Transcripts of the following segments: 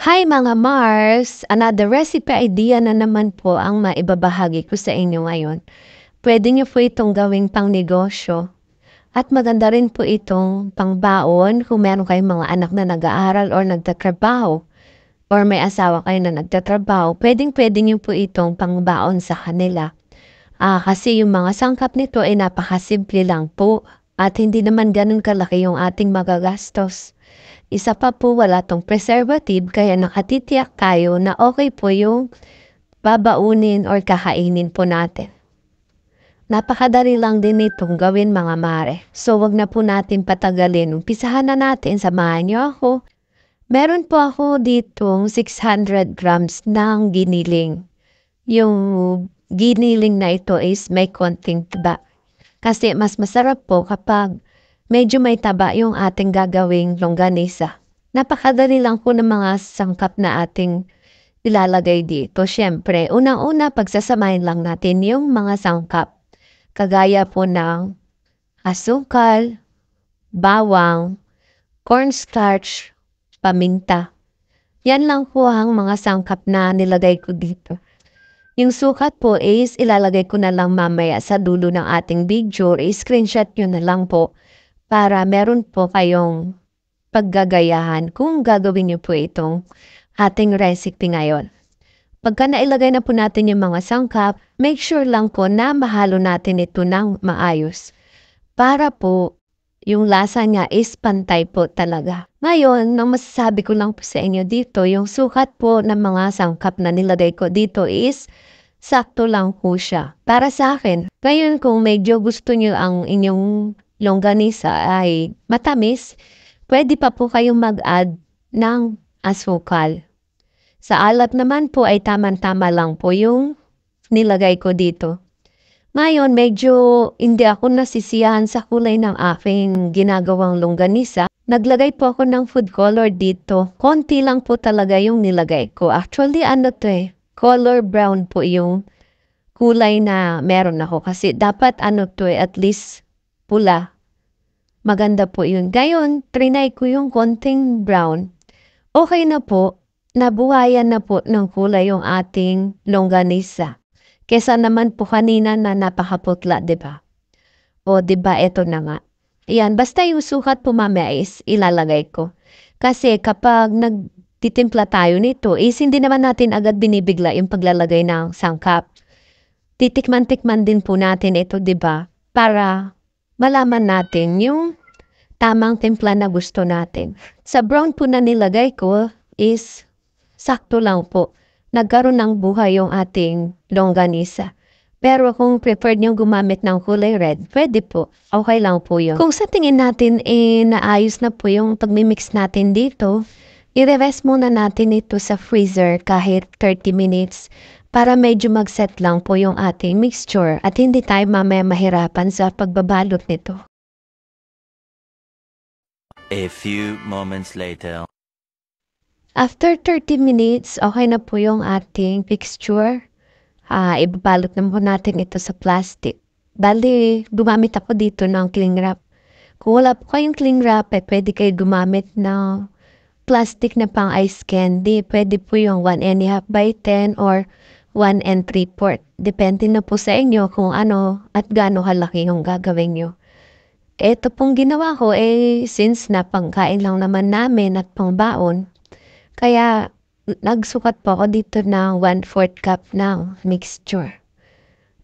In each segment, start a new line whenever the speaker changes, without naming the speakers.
Hi mga Mars! Another recipe idea na naman po ang maibabahagi ko sa inyo ngayon. Pwede niyo po itong gawing pang negosyo. At maganda rin po itong pangbaon kung meron kayong mga anak na nag-aaral or nagtatrabaho or may asawa kayo na nagtatrabaho, pwedeng-pwede niyo po itong pangbaon sa kanila. Ah, kasi yung mga sangkap nito ay napakasimple lang po at hindi naman ganun kalaki yung ating magagastos. Isa pa po wala tong preservative kaya nakatitiyak kayo na okay po yung babaunin or kakainin po natin. Napakadali lang din itong gawin mga mare. So wag na po natin patagalin. Umpisahan na natin, samahan niyo ako. Meron po ako ditong 600 grams ng giniling. Yung giniling na ito is may konting taba. Kasi mas masarap po kapag medyo may taba yung ating gagawing longganisa. Napakadali lang po ng mga sangkap na ating nilalagay dito. Siyempre, unang-una pagsasamahin lang natin yung mga sangkap. Kagaya po ng asukal, bawang, cornstarch, paminta. Yan lang po ang mga sangkap na nilagay ko dito. Yung sukat po is ilalagay ko na lang mamaya sa dulo ng ating video. I-screenshot nyo na lang po para meron po kayong paggagayahan kung gagawin niyo po itong ating recipe ngayon. Pagka nailagay na po natin yung mga sangkap, make sure lang po na mahalo natin ito ng maayos para po yung lasa niya is pantay po talaga. Ngayon, ang masasabi ko lang po sa inyo dito, yung sukat po ng mga sangkap na nilagay ko dito is sakto lang po siya. Para sa akin, ngayon kung medyo gusto niyo ang inyong longganisa ay matamis, pwede pa po kayong mag-add ng asukal. Sa alat naman po ay tamang-tama lang po yung nilagay ko dito. Ngayon, medyo hindi ako nasisiyahan sa kulay ng aking ginagawang longganisa. Naglagay po ako ng food color dito. Konti lang po talaga yung nilagay ko. Actually, ano to eh, color brown po yung kulay na meron ako. Kasi dapat ano to eh, at least pula. Maganda po yun. Gayon, trinay ko yung konting brown. Okay na po, nabuhayan na po ng kulay yung ating longganisa. Kesa naman po kanina na napakaputla, di ba? O, di ba, eto na nga. Ayan, basta yung sukat po mamaya ilalagay ko. Kasi kapag nagtitimpla tayo nito, is hindi naman natin agad binibigla yung paglalagay ng sangkap. Titikman-tikman din po natin ito, di ba? Para malaman natin yung tamang timpla na gusto natin. Sa brown po na nilagay ko is sakto lang po. Nagkaroon ng buhay yung ating longganisa. Pero kung preferred nyo gumamit ng kulay red, pwede po. Okay lang po yun. Kung sa tingin natin eh, naayos na po yung pagmimix natin dito, i-revest muna natin ito sa freezer kahit 30 minutes para medyo mag-set lang po yung ating mixture at hindi tayo mamaya mahirapan sa pagbabalot nito. A few moments later. After 30 minutes, okay na po yung ating mixture. Uh, ah, ibabalot na po natin ito sa plastic. Bali, gumamit ako dito ng cling wrap. Kung wala po kayong cling wrap, eh, pwede kayo gumamit ng plastic na pang ice candy. Pwede po yung 1 and by 10 or 1 and 3 fourth. Depende na po sa inyo kung ano at gaano halaki yung gagawin nyo. Ito pong ginawa ko eh since napangkain lang naman namin at pangbaon, kaya nagsukat po ako dito ng 1 fourth cup ng mixture.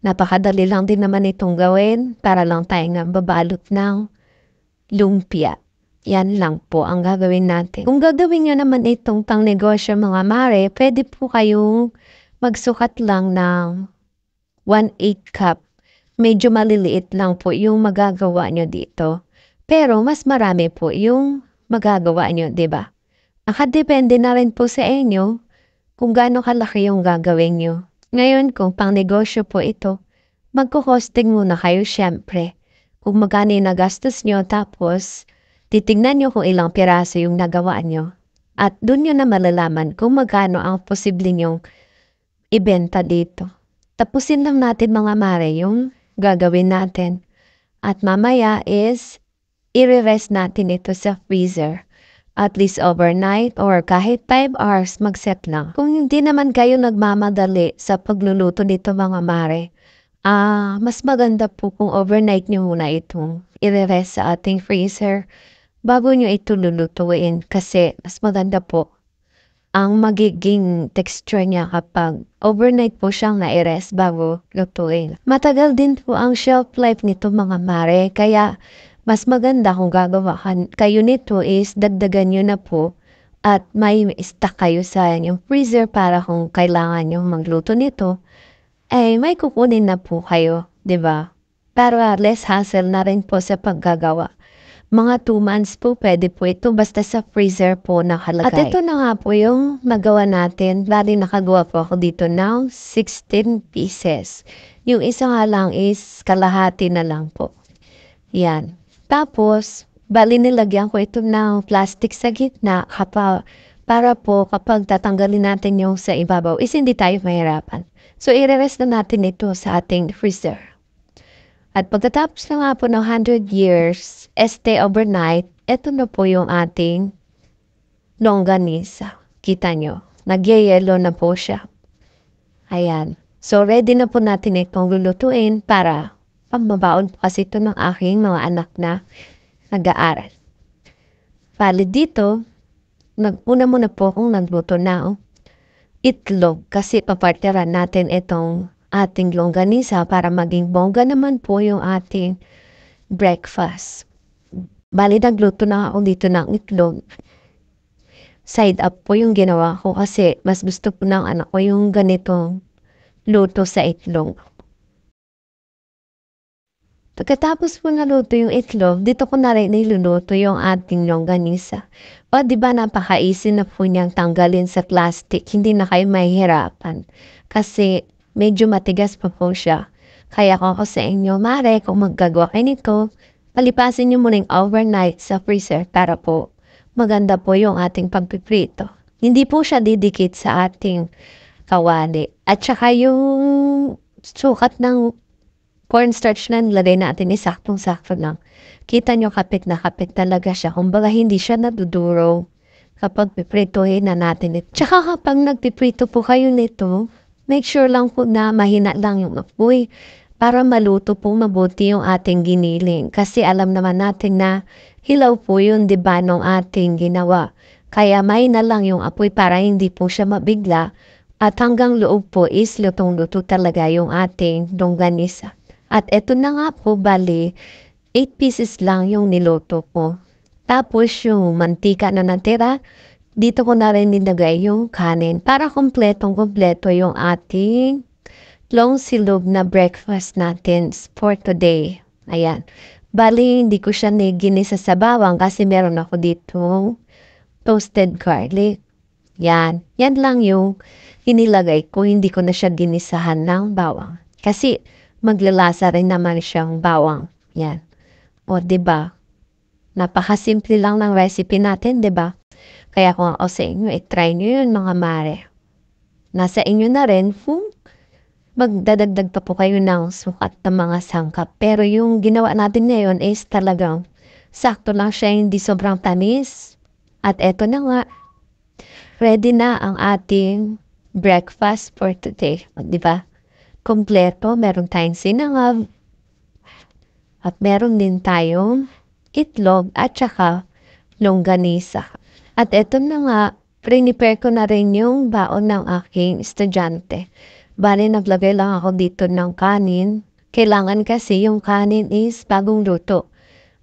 Napakadali lang din naman itong gawin para lang tayong babalot ng lumpia. Yan lang po ang gagawin natin. Kung gagawin nyo naman itong negosyo mga mare, pwede po kayong magsukat lang ng 1-8 cup. Medyo maliliit lang po yung magagawa nyo dito. Pero mas marami po yung magagawa nyo, ba? Diba? depende na rin po sa inyo kung gaano kalaki yung gagawin nyo. Ngayon, kung pang negosyo po ito, magkukosting muna kayo syempre. Kung magkano yung nagastos nyo, tapos titingnan nyo kung ilang piraso yung nagawa nyo. At doon nyo na malalaman kung magkano ang posible nyong ibenta dito. Tapusin lang natin mga mare yung gagawin natin. At mamaya is i-rest natin ito sa freezer. At least overnight or kahit 5 hours mag-set lang. Kung hindi naman kayo nagmamadali sa pagluluto nito mga mare, ah, mas maganda po kung overnight niyo muna itong i-rest sa ating freezer bago niyo ito lulutuin kasi mas maganda po ang magiging texture niya kapag overnight po siyang naires bago lutuin. Matagal din po ang shelf life nito mga mare, kaya mas maganda kung gagawa kayo nito is dagdagan nyo na po at may stock kayo sa yung freezer para kung kailangan nyo magluto nito, ay eh, may kukunin na po kayo, ba? Diba? Ah, para less hassle na rin po sa paggagawa. Mga 2 months po pwede po ito basta sa freezer po nakalagay. At ito na nga po yung magawa natin. Bali nakagawa po ako dito now 16 pieces. Yung isa nga lang is kalahati na lang po. Yan. Tapos, bali nilagyan ko ito ng plastic sa gitna kapag para po kapag tatanggalin natin yung sa ibabaw is hindi tayo mahirapan. So, i-rest na natin ito sa ating freezer. At pagkatapos na nga po ng 100 years, este overnight, eto na po yung ating longganisa. Kita nyo, nagyayelo na po siya. Ayan. So, ready na po natin itong lulutuin para pamabaon po kasi ito ng aking mga anak na nag-aaral. Pali dito, nag-una muna po kung nagluto na, oh. itlog kasi papartera natin itong ating longganisa para maging bongga naman po yung ating breakfast. Bali, nagluto na ako dito ng itlog. Side up po yung ginawa ko kasi mas gusto po ng anak ko yung ganitong luto sa itlog. Pagkatapos po naluto yung itlog, dito ko na rin niluluto yung ating longganisa. O di ba napaka-easy na po niyang tanggalin sa plastic, hindi na kayo mahihirapan. Kasi medyo matigas pa po siya. Kaya kung ako sa inyo, mare, kung magagawa kayo nito, palipasin niyo muna yung overnight sa freezer para po maganda po yung ating pagpiprito. Hindi po siya didikit sa ating kawali. At saka yung sukat ng cornstarch na nilagay natin is saktong-sakto lang. Kita nyo kapit na kapit talaga siya. Kumbaga hindi siya naduduro kapag pipritohin na natin ito. Tsaka kapag nagpiprito po kayo nito, Make sure lang po na mahina lang yung apoy para maluto po mabuti yung ating giniling. Kasi alam naman natin na hilaw po yun, di ba, nung ating ginawa. Kaya may na lang yung apoy para hindi po siya mabigla at hanggang loob po is lutong-luto talaga yung ating longganisa. At eto na nga po, bali, 8 pieces lang yung niluto po. Tapos yung mantika na natira, dito ko na rin nilagay yung kanin para kumpletong-kumpleto yung ating long silog na breakfast natin for today. Ayan. Bali, hindi ko siya ginisa sa bawang kasi meron ako dito toasted garlic. Yan. Yan lang yung inilagay ko. Hindi ko na siya ginisahan ng bawang. Kasi maglalasa rin naman siyang bawang. Yan. O, ba diba? Napakasimple lang ng recipe natin, ba diba? Kaya kung ako sa inyo, i-try nyo yun mga mare. Nasa inyo na rin kung magdadagdag pa po kayo ng sukat ng mga sangkap. Pero yung ginawa natin ngayon is talagang sakto lang siya, hindi sobrang tamis. At eto na nga, ready na ang ating breakfast for today. Di ba? Kompleto, meron tayong sinangag. At meron din tayong itlog at saka longganisa. At eto na nga, prepare ko na rin yung baon ng aking estudyante. Bali, naglagay lang ako dito ng kanin. Kailangan kasi yung kanin is bagong luto.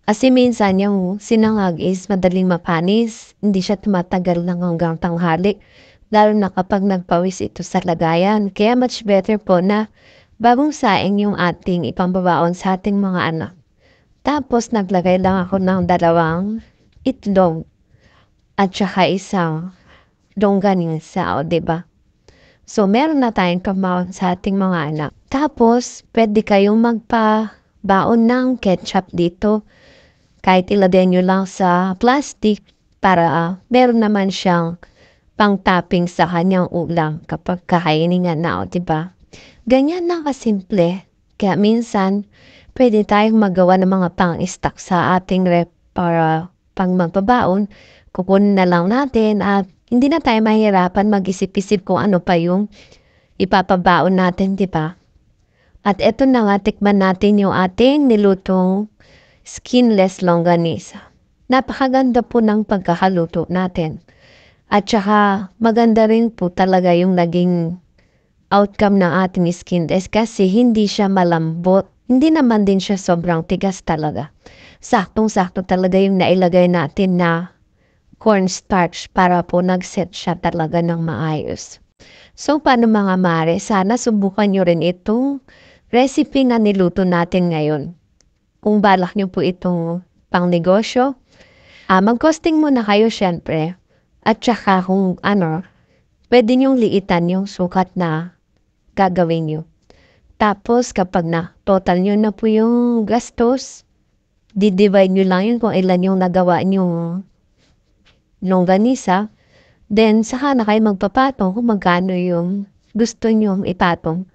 Kasi minsan yung sinangag is madaling mapanis, hindi siya tumatagal lang hanggang tanghali. Lalo na kapag nagpawis ito sa lagayan. Kaya much better po na bagong saing yung ating ipambabaon sa ating mga anak. Tapos naglagay lang ako ng dalawang itlog at saka isang longganisa, o ba? Diba? So, meron na tayong kamawang sa ating mga anak. Tapos, pwede kayong magpabaon ng ketchup dito. Kahit ilagay nyo lang sa plastic para uh, meron naman siyang pang-topping sa kanyang ulam kapag kahainin nga na, o, diba? Ganyan lang kasimple. Kaya minsan, pwede tayong magawa ng mga pang-stock sa ating rep para pang magpabaon kukunin na lang natin at hindi na tayo mahirapan mag-isip-isip kung ano pa yung ipapabaon natin, di ba? At eto na nga, tikman natin yung ating nilutong skinless longganisa. Napakaganda po ng pagkakaluto natin. At saka maganda rin po talaga yung naging outcome ng ating skinless kasi hindi siya malambot. Hindi naman din siya sobrang tigas talaga. Saktong-sakto talaga yung nailagay natin na cornstarch para po nag-set siya talaga ng maayos. So, paano mga mare, sana subukan nyo rin itong recipe na niluto natin ngayon. Kung balak nyo po itong pang negosyo, uh, ah, mag-costing muna kayo syempre. At saka kung ano, pwede nyong liitan yung sukat na gagawin nyo. Tapos kapag na total nyo na po yung gastos, di-divide nyo lang yun kung ilan yung nagawa nyo longganisa. Then, saka na kayo magpapatong kung magkano yung gusto nyong ipatong.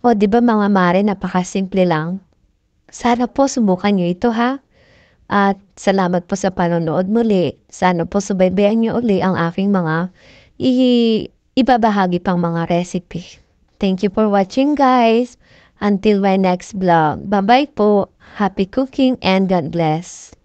O, di ba mga mare, napakasimple lang. Sana po subukan nyo ito ha. At salamat po sa panonood muli. Sana po subaybayan nyo uli ang aking mga i- ibabahagi pang mga recipe. Thank you for watching guys. Until my next vlog. Bye-bye po. Happy cooking and God bless.